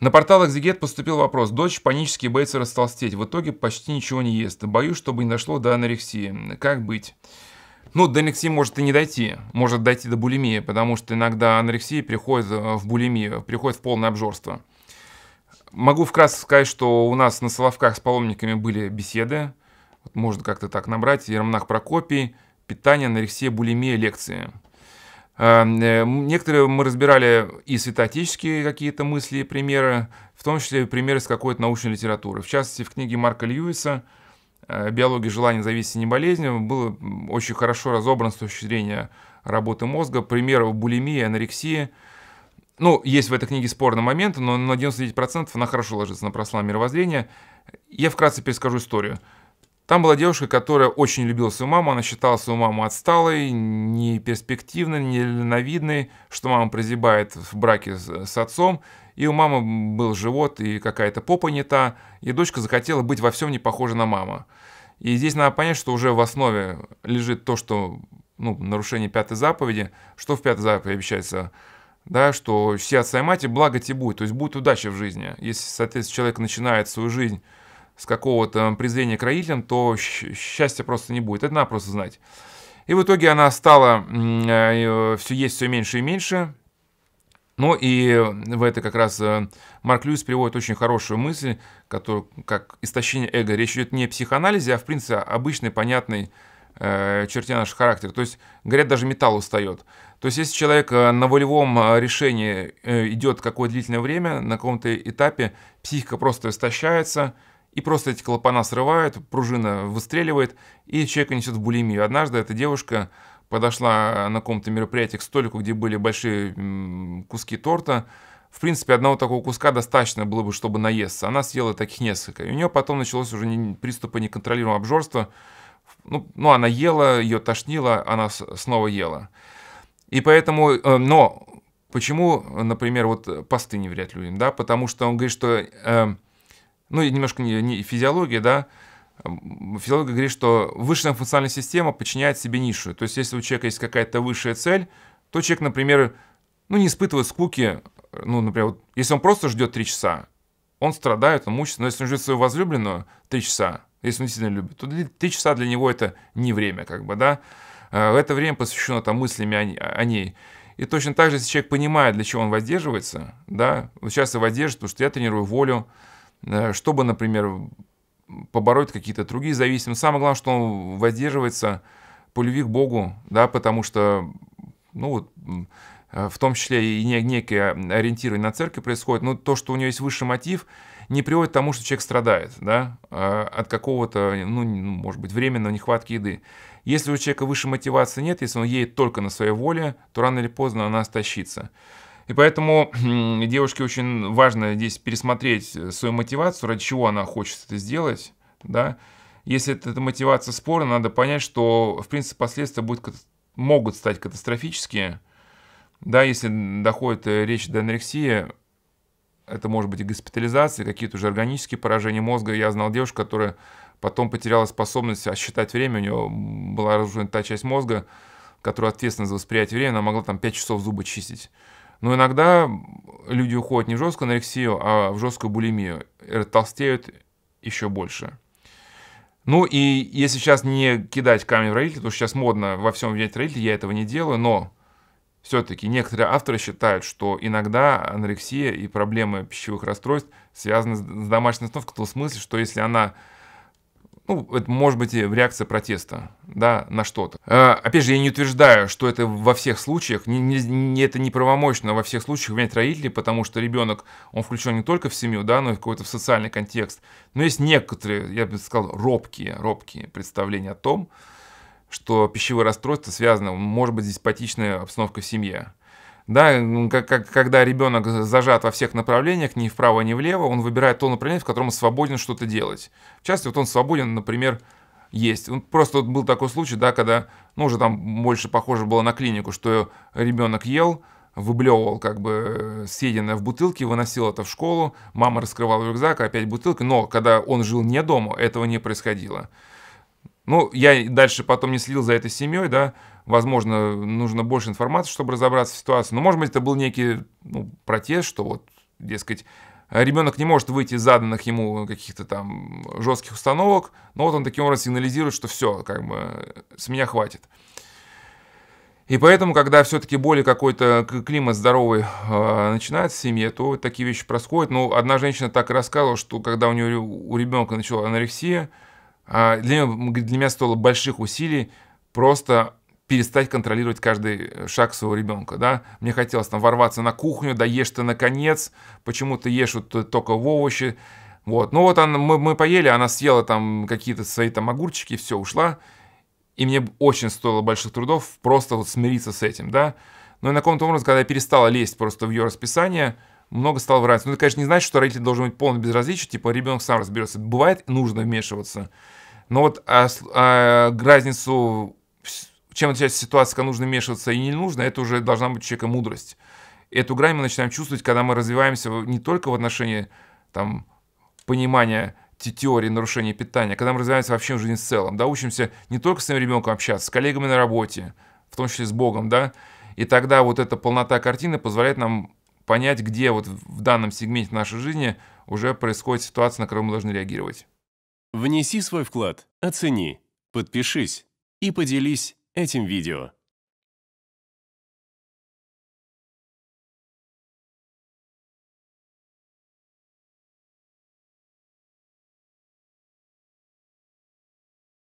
На портал Экзигет поступил вопрос. Дочь панически боится растолстеть. В итоге почти ничего не ест. Боюсь, чтобы не дошло до анорексии. Как быть? Ну, до анорексии может и не дойти. Может дойти до булимии, потому что иногда анорексия переходит э, в булимию, переходит в полное обжорство. Могу вкратце сказать, что у нас на Соловках с паломниками были беседы. Вот можно как-то так набрать. Ермонах Прокопий, питание, анорексия, булимия, лекции. А, э, некоторые мы разбирали и святоотеческие какие-то мысли и примеры, в том числе примеры с какой-то научной литературы. В частности, в книге Марка Льюиса э, «Биология желания, зависимости и болезни» было очень хорошо разобран с точки зрения работы мозга, примеров булимии, анорексии. Ну, есть в этой книге спорный момент, но на 99% она хорошо ложится на прослав мировоззрения. Я вкратце перескажу историю. Там была девушка, которая очень любила свою маму, она считала свою маму отсталой, неперспективной, недальновидной, что мама прозябает в браке с, с отцом, и у мамы был живот и какая-то попа не та, и дочка захотела быть во всем не похожа на маму. И здесь надо понять, что уже в основе лежит то, что ну, нарушение пятой заповеди, что в пятой заповеди обещается, да, что все отца и мать, и благо тебе будет, то есть будет удача в жизни. Если, соответственно, человек начинает свою жизнь с какого-то презрения к родителям, то счастья просто не будет. Это надо просто знать. И в итоге она стала э, э, все есть все меньше и меньше. Ну и в это как раз э, Марк Льюис приводит очень хорошую мысль, которую, как истощение эго, речь идет не о психоанализе, а в принципе обычной, понятной черте нашего характера. То есть, говорят, даже металл устает. То есть, если человек на волевом решении идет какое-то длительное время, на каком-то этапе психика просто истощается, и просто эти клапана срывают, пружина выстреливает, и человека несет в булимию. Однажды эта девушка подошла на каком-то мероприятии к столику, где были большие куски торта. В принципе, одного такого куска достаточно было бы, чтобы наесться. Она съела таких несколько. И у нее потом началось уже приступы неконтролируемого обжорства. Ну, ну, она ела, ее тошнило, она снова ела. И поэтому, э, но почему, например, вот посты не вряд людям, да? Потому что он говорит, что э, ну и немножко не, не физиология, да, физиология говорит, что высшая функциональная система подчиняет себе нишу. То есть, если у человека есть какая-то высшая цель, то человек, например, ну, не испытывает скуки, ну, например, вот, если он просто ждет три часа, он страдает, он мучается. но если он ждет свою возлюбленную три часа, если он действительно любит, то три часа для него это не время, как бы, да, э, это время посвящено там мыслями о, о ней. И точно так же, если человек понимает, для чего он воздерживается, да, вот сейчас я воздерживаюсь, потому что я тренирую волю, Э, чтобы, например, побороть какие-то другие зависимости. Самое главное, что он воздерживается по любви к Богу, да, потому что, ну вот, э, в том числе и некие ориентирование на церковь происходит, но то, что у нее есть высший мотив, не приводит к тому, что человек страдает, да, э, от какого-то, ну, ну, может быть, временного нехватки еды. Если у человека высшей мотивации нет, если он едет только на своей воле, то рано или поздно она стащится. И поэтому девушке очень важно здесь пересмотреть э, свою мотивацию, ради чего она хочет это сделать, да. Если это, эта мотивация спора, надо понять, что, в принципе, последствия будут, могут стать катастрофические, да, если доходит э, речь до анорексии, это может быть и госпитализация, какие-то уже органические поражения мозга. Я знал девушку, которая потом потеряла способность считать время, у нее была разрушена та часть мозга, которая ответственна за восприятие времени, она могла там 5 часов зубы чистить. Но иногда люди уходят не в жесткую анорексию, а в жесткую булимию. Э, толстеют еще больше. Ну и если сейчас не кидать камень в родителей, то сейчас модно во всем обвинять родителей, я этого не делаю, но все-таки некоторые авторы считают, что иногда анорексия и проблемы пищевых расстройств связаны с домашней установкой в том смысле, что если она ну, это может быть реакция протеста, да, на что-то. Э, опять же, я не утверждаю, что это во всех случаях, не, не, не, это неправомощно во всех случаях менять родителей, потому что ребенок, он включен не только в семью, да, но и какой-то в социальный контекст. Но есть некоторые, я бы сказал, робкие, робкие представления о том, что пищевое расстройство связано, может быть, с обстановка в семье. Да, как, как, когда ребенок зажат во всех направлениях, ни вправо, ни влево, он выбирает то направление, в котором свободен что-то делать. В частности, вот он свободен, например, есть. Просто вот был такой случай, да, когда, ну, уже там больше похоже было на клинику, что ребенок ел, выблевывал как бы съеденное в бутылке, выносил это в школу, мама раскрывала рюкзак, опять бутылка, но когда он жил не дома, этого не происходило. Ну, я дальше потом не следил за этой семьей, да, возможно, нужно больше информации, чтобы разобраться в ситуации. Но, может быть, это был некий ну, протест, что вот, дескать, ребенок не может выйти из заданных ему каких-то там жестких установок, но вот он таким образом сигнализирует, что все, как бы, с меня хватит. И поэтому, когда все-таки более какой-то климат здоровый э, начинается в семье, то вот такие вещи происходят. Ну, одна женщина так и рассказывала, что когда у нее у ребенка начала анорексия, а для, для меня стоило больших усилий просто перестать контролировать каждый э, шаг своего ребенка, да. Мне хотелось там ворваться на кухню, да ешь ты наконец, почему ты ешь вот э, только в овощи, вот. Ну вот он, мы, мы поели, она съела там какие-то свои там огурчики, все, ушла. И мне очень стоило больших трудов просто вот смириться с этим, да. Но ну и на каком-то образом, когда я перестала лезть просто в ее расписание, много стало врать. Ну, это, конечно, не значит, что родитель должен быть полным безразличием, типа ребенок сам разберется. Бывает, нужно вмешиваться. Но вот а, а, разницу, чем отличается ситуация, когда нужно вмешиваться и не нужно, это уже должна быть у человека мудрость. эту грань мы начинаем чувствовать, когда мы развиваемся не только в отношении там, понимания теории нарушения питания, когда мы развиваемся вообще в жизни в целом, да, учимся не только с своим ребенком общаться, с коллегами на работе, в том числе с Богом, да, и тогда вот эта полнота картины позволяет нам понять, где вот в данном сегменте нашей жизни уже происходит ситуация, на которую мы должны реагировать. Внеси свой вклад, оцени, подпишись и поделись этим видео.